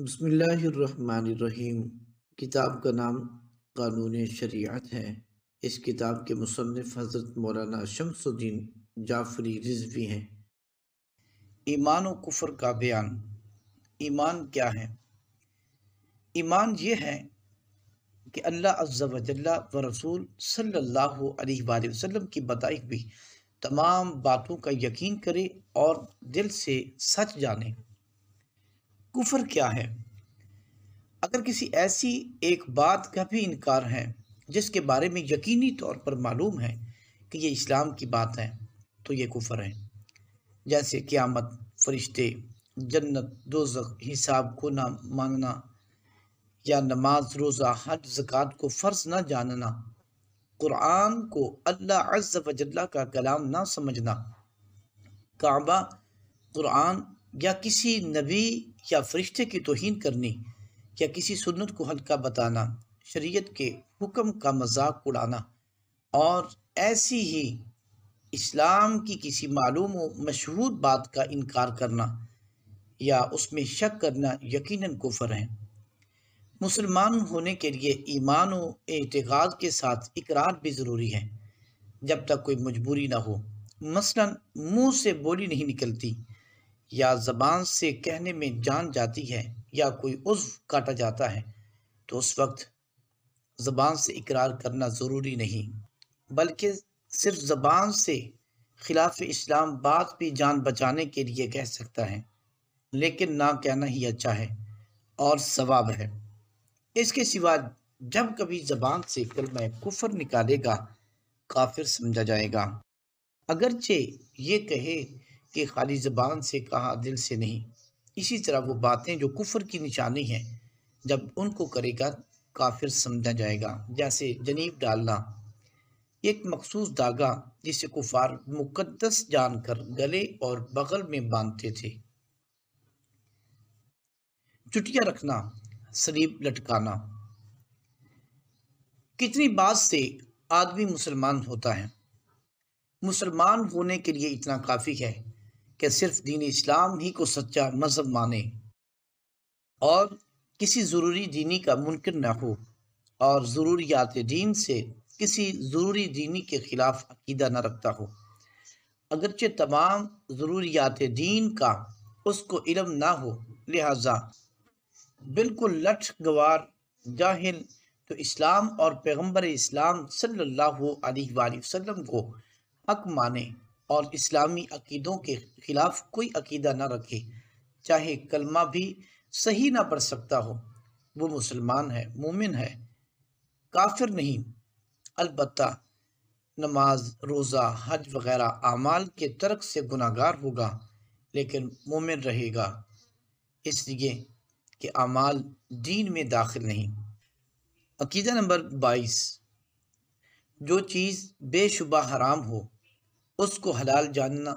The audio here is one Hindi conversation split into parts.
बसमीम किताब का नाम कानून शरीयत है इस किताब के मुसनफ़ हज़रत मौलाना शमसुद्दीन जाफरी रिजवी हैं ईमान व कुफर का बयान ईमान क्या है ईमान ये है कि अल्लाह अज्जा व रसूल सल्ला वसम की बताई हुई तमाम बातों का यकीन करे और दिल से सच जाने कुफर क्या है अगर किसी ऐसी एक बात का भी इनकार है जिसके बारे में यकीनी तौर पर मालूम है कि ये इस्लाम की बात है तो ये कुफर है जैसे क़्यामत फरिश्ते जन्नत दोजक हिसाब को ना मानना या नमाज रोज़ा हज ज़क़़त को फ़र्ज ना जानना कुरान को अल्लाह अज्ज वजल्ला का कलाम ना समझना काबा कुरान या किसी नबी या फरिश्ते की तोहन करनी या किसी सुन्नत को हल्का बताना शरीयत के हुक्म का मजाक उड़ाना और ऐसी ही इस्लाम की किसी मालूम व मशहूर बात का इनकार करना या उसमें शक करना यकीनन कुफर है मुसलमान होने के लिए ईमान व एतकाद के साथ इकरार भी ज़रूरी है जब तक कोई मजबूरी ना हो मसलन मुंह से बोली नहीं निकलती या ज़बान से कहने में जान जाती है या कोई उज्व काटा जाता है तो उस वक्त ज़बान से इकरार करना ज़रूरी नहीं बल्कि सिर्फ ज़बान से खिलाफ इस्लाम बात भी जान बचाने के लिए कह सकता है लेकिन ना कहना ही अच्छा है और सवाब है इसके सिवा जब कभी ज़बान से कलम कुफर निकालेगा काफिर समझा जाएगा अगरचे ये कहे कि खाली ज़बान से कहा दिल से नहीं इसी तरह वो बातें जो कुफर की निशानी हैं जब उनको करेगा काफिर समझा जाएगा जैसे जनीब डालना एक मखसूस धागा जिसे कुफार मुकद्दस जानकर गले और बगल में बांधते थे चुटिया रखना सलीब लटकाना कितनी बात से आदमी मुसलमान होता है मुसलमान होने के लिए इतना काफ़ी है कि सिर्फ दीन इस्लाम ही को सच्चा मज़हब माने और किसी ज़रूरी दीनी का मुनकर न हो और ज़रूरियात दीन से किसी ज़रूरी दीनी के ख़िलाफ़ अकीदा न रखता हो अगरचे तमाम ज़रूरियात दीन का उसको इलम ना हो लिहाजा बिल्कुल लठ गवार जाहिल तो इस्लाम और पैगम्बर इस्लाम सल्लल्लाहु अलैहि वसल्लम को हक माने और इस्लामी अकीदों के खिलाफ कोई अकीदा ना रखे चाहे कलमा भी सही ना पढ़ सकता हो वो मुसलमान है मोमिन है काफिर नहीं अलबत् नमाज रोज़ा हज वगैरह आमाल के तर्क से गुनागार होगा लेकिन मोमिन रहेगा इसलिए कि आमाल दीन में दाखिल नहीं अकीदा नंबर बाईस जो चीज़ बेशुबा हराम हो उसको हलाल जानना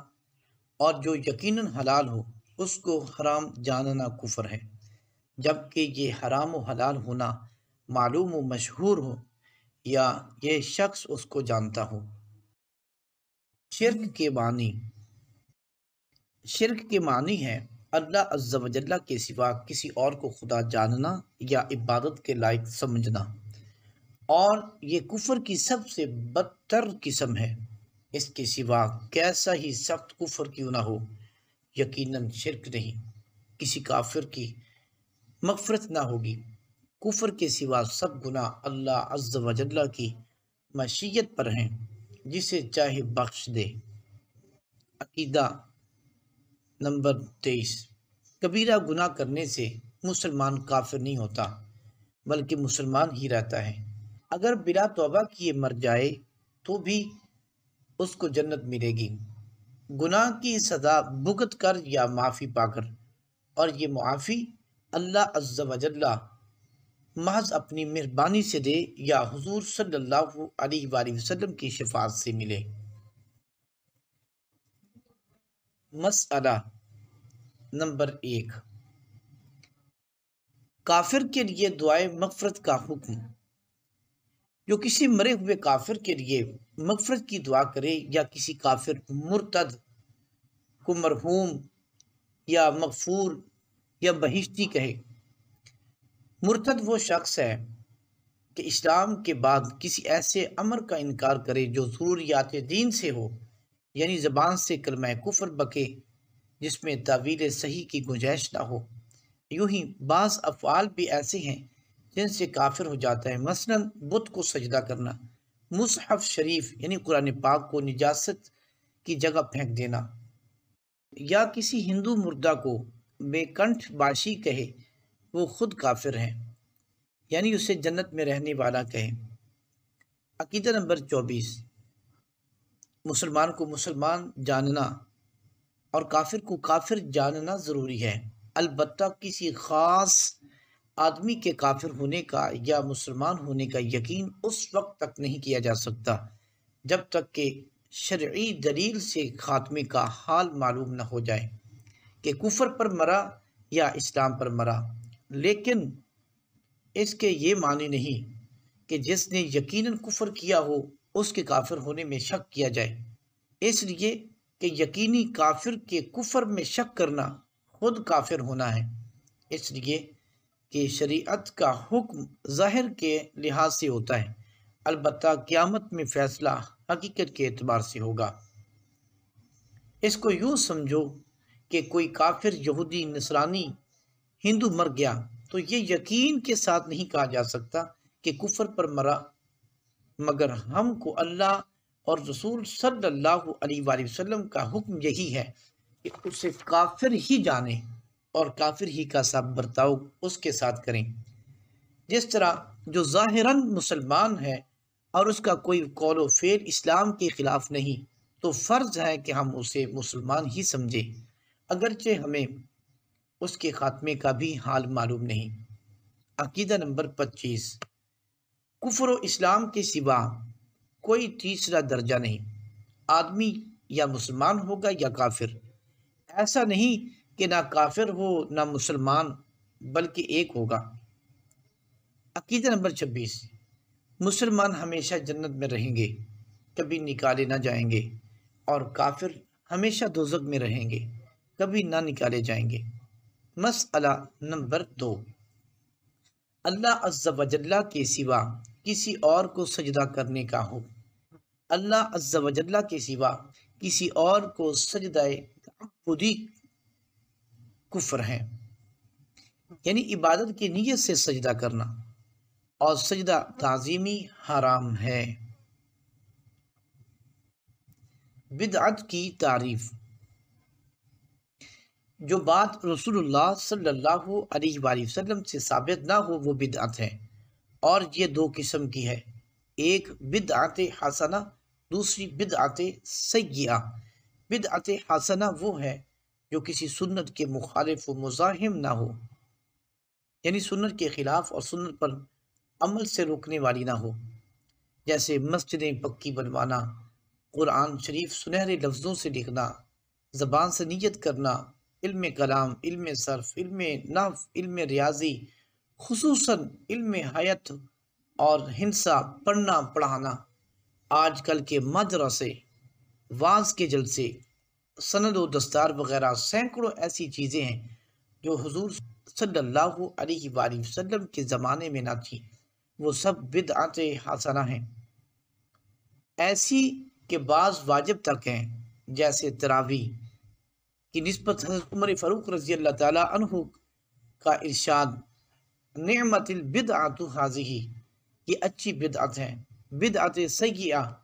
और जो यकीनन हलाल हो उसको हराम जानना कुफर है जबकि ये हराम व हलाल होना मालूम व मशहूर हो या ये शख्स उसको जानता हो शिरक के मानी शिरक के मानी है अल्लाह अज्जा के सिवा किसी और को खुदा जानना या इबादत के लायक समझना और ये कुफर की सबसे बदतर किस्म है इसके सिवा कैसा ही सख्त कुफर क्यों ना हो यकीनन शिरक नहीं किसी काफिर की मफफरत ना होगी कुफर के सिवा सब गुना अल्लाह अज्ज वजल्ला की मशीयत पर हैं जिसे चाहे बख्श दे अकीदा नंबर तेईस कबीरा गुना करने से मुसलमान काफिर नहीं होता बल्कि मुसलमान ही रहता है अगर बिला तोबा किए मर जाए तो भी उसको जन्नत मिलेगी गुनाह की सज़ा भुगत कर या माफ़ी पाकर और ये मुआफ़ी अल्लाह अज्जवजल्ला महज अपनी मेहरबानी से दे या हुजूर सल्लल्लाहु अलैहि वसल्लम की शफात से मिले मसला नंबर एक काफिर के लिए दुआए मफ़रत का हुक्म जो किसी मरे हुए काफिर के लिए मफरत की दुआ करे या किसी काफिर मुर्तद को मरहूम या मकफूर या बहिश्ती कहे मुर्तद वो शख्स है कि इस्लाम के बाद किसी ऐसे अमर का इनकार करे जो ज़रूरियात दीन से हो यानी ज़बान से कलम कुफर बके जिसमें तावील सही की गुंजाइश ना हो यूँ ही बाज़ अफ़ाल भी ऐसे हैं जिनसे काफिर हो जाता है मसलन बुत को सजदा करना मुसहफ शरीफ यानी कुरान पाक को निजात की जगह फेंक देना या किसी हिंदू मुर्दा को बेकंठ बाशी कहे वो खुद काफिर हैं यानी उसे जन्नत में रहने वाला कहे अकीदा नंबर चौबीस मुसलमान को मुसलमान जानना और काफिर को काफिर जानना ज़रूरी है अलबत्ता किसी ख़ास आदमी के काफिर होने का या मुसलमान होने का यकीन उस वक्त तक नहीं किया जा सकता जब तक कि शर्य दलील से खात्मे का हाल मालूम न हो जाए कि कुफर पर मरा या इस्लाम पर मरा लेकिन इसके ये माने नहीं कि जिसने यकीनन कुफर किया हो उसके काफिर होने में शक किया जाए इसलिए कि यकीनी काफिर के कुफर में शक करना खुद काफिर होना है इसलिए कि शरीयत का हुक्म ज़ाहिर के लिहाज से होता है अलबत् क़्यामत में फ़ैसला हकीकत के अतबार से होगा इसको यूँ समझो कि कोई काफिर यहूदी नसरानी हिंदू मर गया तो ये यकीन के साथ नहीं कहा जा सकता कि कुफर पर मरा मगर हमको अल्लाह और रसूल सल्लल्लाहु अलैहि वसल्लम का हुक्म यही है कि उसे काफिर ही जाने और काफिर ही का सा बर्ताव उसके साथ करें जिस तरह जो ज़ाहिरन मुसलमान है और उसका कोई कौल व फेल इस्लाम के ख़िलाफ़ नहीं तो फ़र्ज़ है कि हम उसे मुसलमान ही समझें अगरचे हमें उसके ख़ात्मे का भी हाल मालूम नहीं अकीदा नंबर पच्चीस कुफर व इस्लाम के सिवा कोई तीसरा दर्जा नहीं आदमी या मुसलमान होगा या काफिर ऐसा नहीं कि ना काफिर हो ना मुसलमान बल्कि एक होगा अकीदा नंबर छब्बीस मुसलमान हमेशा जन्नत में रहेंगे कभी निकाले ना जाएंगे और काफिर हमेशा दोजक में रहेंगे कभी ना निकाले जाएंगे मसला नंबर दो अल्लाह अज्जाजल्ला के सिवा किसी और को सजदा करने का हो अल्लाह अज्जाजल्ला के सिवा किसी और को सजदाए खुदी कुफर हैं यानी इबादत की नीयत से सजदा करना और सजदा ताज़ीमी हराम है बिदअत की तारीफ़ जो बात रसूलुल्लाह सल्लल्लाहु अलैहि वसल्लम से साबित ना हो वो बिदअत है और ये दो किस्म की है एक बिदअत हसना दूसरी बिदअत सैया बिदअत हसना वो है जो किसी सुन्नत के मुखालिफ व मुजाहिम ना हो यानी सुन्नत के ख़िलाफ़ और सुन्नत पर अमल से रोकने वाली ना हो जैसे मस्जिदें पक्की बनवाना कुरान शरीफ सुनहरे लफ्ज़ों से लिखना ज़बान से नीयत करना इल्म कलाम इल्म सर्फ इल्म नफ इल्म रियाजी खसूस इल्म हयत और हिंसा पढ़ना पढ़ाना आजकल के मदरसे वाज के जलसे सनद व दस्तार वगैरह सैकड़ों ऐसी चीज़ें हैं जो हजूर सल्लल्लाहु अलैहि वसल्लम के ज़माने में ना थी वो सब बिद आते हासाना हैं ऐसी के बाद वाजिब तक हैं जैसे तरावी की नस्बत हजरत उमर फ़ारूक रज़ी अल्लाह तु का इरशाद आतु हाजी ही ये अच्छी बिद आते हैं बिद आते बिदअत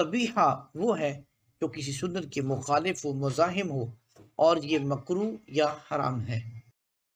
कभी हाँ वो है जो तो किसी सुन्नत के मुखालिफ व मुजाहिम हो और ये मकरू या हराम है